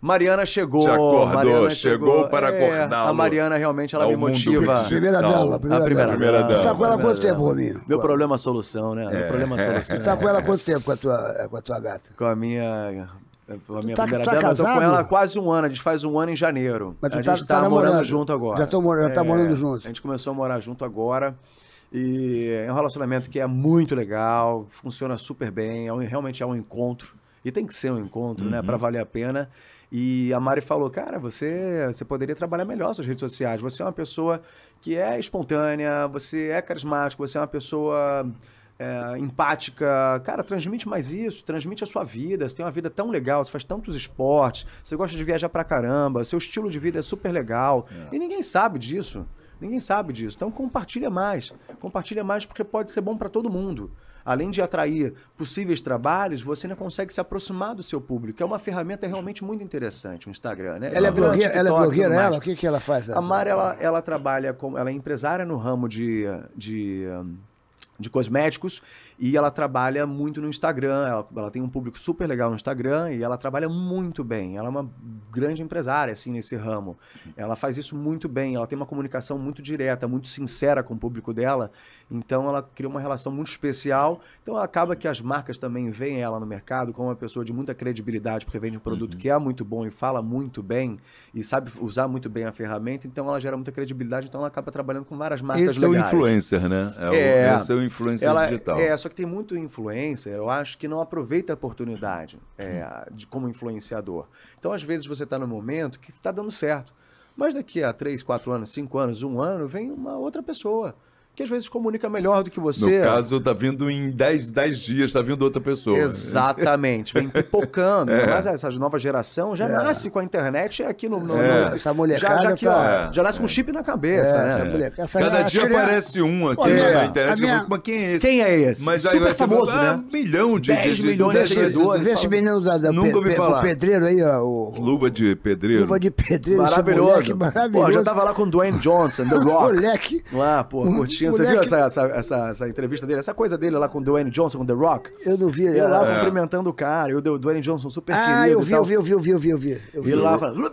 Mariana chegou. Já acordou, Mariana chegou, chegou é, para acordá-lo. A Mariana realmente ela me motiva. Tá. Primeira dama, primeira, a primeira, dela. dama. Tá com ela quanto tempo, Rominho? Meu problema é solução, né? É. Meu problema é solução. É. Tá com ela quanto tempo com a tua, com a tua gata? Com a minha a minha tá, primeira tá dama, casado? eu tô com ela há quase um ano, a gente faz um ano em janeiro. Mas tu a tá- gente tá, tá namorando. morando junto agora. Já tô morando, tá é, tá morando junto. A gente começou a morar junto agora. E é um relacionamento que é muito legal, funciona super bem, é um, realmente é um encontro. E tem que ser um encontro, né, uhum. né? Para valer a pena. E a Mari falou, cara, você, você poderia trabalhar melhor suas redes sociais. Você é uma pessoa que é espontânea, você é carismático, você é uma pessoa é, empática. Cara, transmite mais isso, transmite a sua vida. Você tem uma vida tão legal, você faz tantos esportes, você gosta de viajar pra caramba, seu estilo de vida é super legal. É. E ninguém sabe disso. Ninguém sabe disso. Então compartilha mais. Compartilha mais porque pode ser bom para todo mundo além de atrair possíveis trabalhos, você ainda consegue se aproximar do seu público. É uma ferramenta realmente muito interessante, o Instagram, né? Ela é blogueira, ela é blogueira ela? O que, que ela faz? A Mara, ela, ela trabalha como. Ela é empresária no ramo de, de de cosméticos e ela trabalha muito no Instagram. Ela, ela, tem um público super legal no Instagram e ela trabalha muito bem. Ela é uma grande empresária assim nesse ramo. Ela faz isso muito bem. Ela tem uma comunicação muito direta, muito sincera com o público dela. Então ela cria uma relação muito especial. Então acaba que as marcas também veem ela no mercado como uma pessoa de muita credibilidade porque vende um produto uhum. que é muito bom e fala muito bem e sabe usar muito bem a ferramenta. Então ela gera muita credibilidade. Então ela acaba trabalhando com várias marcas esse legais. Esse é o influencer, né? É, é esse é o influencer ela, digital. É, só que tem muito influencer, eu acho, que não aproveita a oportunidade é, de, como influenciador. Então, às vezes, você está no momento que está dando certo. Mas daqui a três, quatro anos, cinco anos, um ano, vem uma outra pessoa que às vezes comunica melhor do que você. No caso, tá vindo em 10, 10 dias, tá vindo outra pessoa. Exatamente, vem pipocando. É. Mas essa nova geração já é. nasce com a internet aqui no. no, é. no essa molecada já, já, aqui, tá... ó, já nasce com um é. chip na cabeça. É, né? Essa moleca, essa Cada dia queria... aparece um aqui Olha, na internet. Minha... Mas quem é esse? Quem é esse? Mas aí Super famoso, falar, ah, né? Um milhão de 10 milhões de, de seguidores. Esse menino da, da Nunca pe, pe falar. pedreiro aí, ó. O... Luva de pedreiro. Luva de pedreiro. Maravilhoso. Moleque, maravilhoso. Pô, já tava lá com o Dwayne Johnson, The Rock. moleque. Lá, pô, curtindo Moleque... Você viu essa, essa, essa, essa, entrevista dele? Essa coisa dele lá com o Dwayne Johnson, com The Rock? Eu não vi. Ele eu lá é. cumprimentando o cara. E o Dwayne Johnson super ah, querido. Ah, eu vi, eu vi, eu vi, eu vi, eu vi, eu vi. Eu vi. lá falando,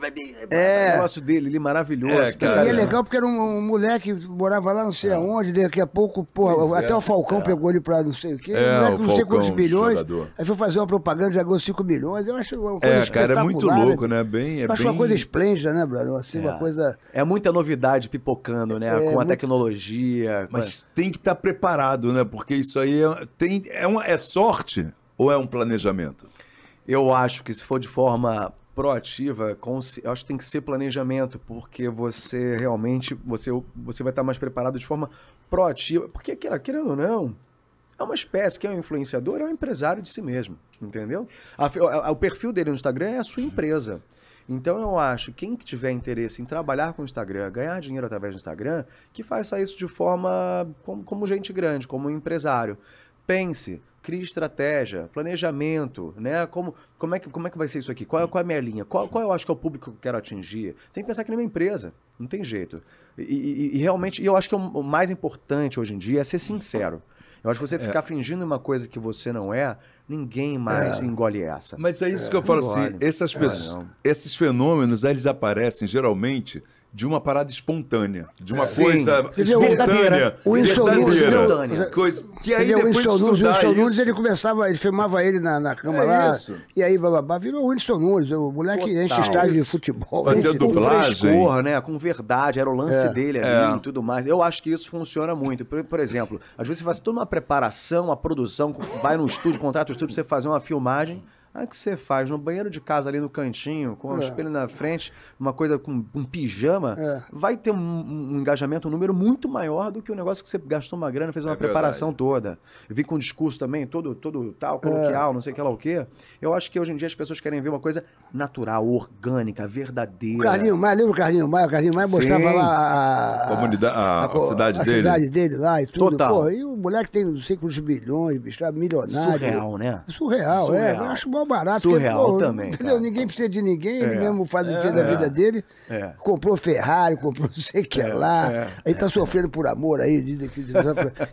É. O negócio dele, ali, maravilhoso. É, cara. E é legal porque era um, um moleque morava lá não sei é. aonde. Daqui a pouco, porra, é. até o Falcão é. pegou ele pra não sei o quê. É, moleque, o não sei quantos bilhões. Aí foi fazer uma propaganda, já ganhou 5 milhões. Eu acho uma é, coisa É, cara, é muito né, louco, né? Bem, é acho bem... uma coisa esplêndida, né, Bruno? Assim, uma coisa... É muita novidade pipocando, né? Com a tecnologia mas tem que estar preparado, né? Porque isso aí é, tem, é, uma, é sorte ou é um planejamento? Eu acho que se for de forma proativa, eu acho que tem que ser planejamento, porque você realmente você, você vai estar mais preparado de forma proativa. Porque, querendo ou não, é uma espécie que é um influenciador, é um empresário de si mesmo, entendeu? A, a, o perfil dele no Instagram é a sua empresa. Então eu acho que quem tiver interesse em trabalhar com o Instagram, ganhar dinheiro através do Instagram, que faça isso de forma como, como gente grande, como um empresário. Pense, crie estratégia, planejamento, né? Como, como, é que, como é que vai ser isso aqui? Qual, é, qual é a minha linha? Qual, qual eu acho que é o público que eu quero atingir? tem que pensar que nem uma empresa, não tem jeito. E, e, e realmente, e eu acho que o mais importante hoje em dia é ser sincero. Eu acho que você é. ficar fingindo uma coisa que você não é, ninguém mais é. engole essa. Mas é isso que eu é. falo engole. assim, essas pessoas, esses fenômenos, eles aparecem geralmente de uma parada espontânea, de uma Sim. coisa espontânea, né? o verdadeira. Coisa, que aí o Nunes, o Winston Nunes, ele começava, ele filmava ele na, na cama é lá, isso. e aí bababá, virou o Winston Nunes, o moleque Total. enche estádio de futebol. Fazia dublagem. Com frescor, né, com verdade, era o lance é. dele ali é. e tudo mais. Eu acho que isso funciona muito. Por, por exemplo, às vezes você faz toda uma preparação, uma produção, vai no estúdio, contrata o estúdio pra você fazer uma filmagem, Aí ah, que você faz? No banheiro de casa ali no cantinho, com o um é. espelho na frente, uma coisa com um pijama, é. vai ter um, um, engajamento, um número muito maior do que o negócio que você gastou uma grana, fez uma é preparação toda. Eu vim com um discurso também, todo, todo tal, coloquial, é. não sei o que lá o quê. Eu acho que hoje em dia as pessoas querem ver uma coisa natural, orgânica, verdadeira. O Carlinho Maia, lembra o Carlinho Maia? O Carlinho Maia mostrava lá a, a, a, a, cidade, a dele. cidade dele. lá e tudo. Total. Pô, e o moleque tem não sei quantos bilhões, bicho, é milionário. Surreal, né? Surreal, é, Surreal. é. Eu acho mal barato. Surreal porque, pô, também. Entendeu? Cara. Ninguém precisa de ninguém, é. ele mesmo faz o dia é, da vida é, dele. É. Comprou Ferrari, comprou não sei o que é, lá. Aí tá sofrendo por amor aí. Diz, diz, diz,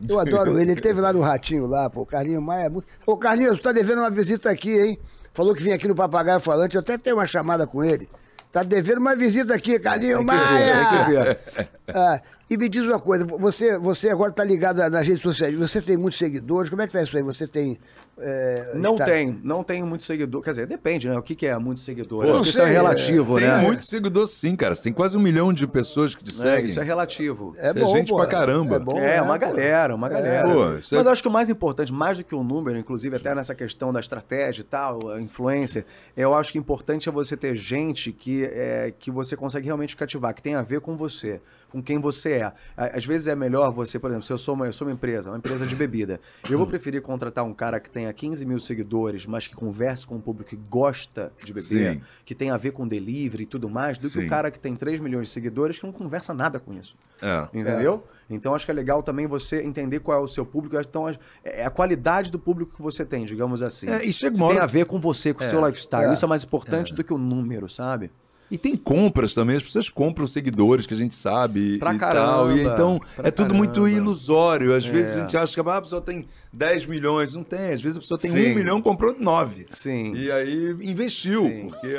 eu adoro ele. Ele teve lá no Ratinho lá, pô. Carlinhos Maia. Ô, Carlinhos, tu tá devendo uma visita aqui, hein? Falou que vinha aqui no Papagaio Falante. Eu até tenho uma chamada com ele. Tá devendo uma visita aqui, Carlinhos Maia. Tem que ver, tem que ver. Ah, e me diz uma coisa, você, você agora está ligado nas redes sociais, você tem muitos seguidores, como é que tá isso aí? Você tem. É, não tá... não tenho muito seguidor. Quer dizer, depende, né? O que, que é muito seguidor? Acho que isso é, é relativo, né? Tem muito seguidor, sim, cara. Você tem quase um milhão de pessoas que te seguem. É, isso é relativo. É, é bom, é gente pô, pra caramba. É, bom, é né, uma pô. galera, uma galera. Pô, Mas acho que o mais importante, mais do que o um número, inclusive até nessa questão da estratégia e tal, a influência, eu acho que importante é você ter gente que, eh, que você consegue realmente cativar, que tem a ver com você com quem você é. Às vezes é melhor você, por exemplo, se eu sou uma, eu sou uma empresa, uma empresa de bebida, eu vou preferir contratar um cara que tenha 15 mil seguidores, mas que converse com o um público que gosta de beber, Sim. que tem a ver com delivery e tudo mais, do Sim. que o cara que tem 3 milhões de seguidores que não conversa nada com isso. É. Entendeu? É. Então acho que é legal também você entender qual é o seu público. Então é, é a qualidade do público que você tem, digamos assim. É, e chega uma hora... tem a ver com você, com o é, seu lifestyle. É, isso é mais importante é. do que o número, sabe? E tem compras também, as pessoas compram seguidores que a gente sabe pra e caramba, tal. E então é tudo caramba. muito ilusório. Às é. vezes a gente acha que ah, a pessoa tem 10 milhões, não tem. Às vezes a pessoa tem Sim. 1 milhão, comprou 9. Sim. E aí investiu, Sim. porque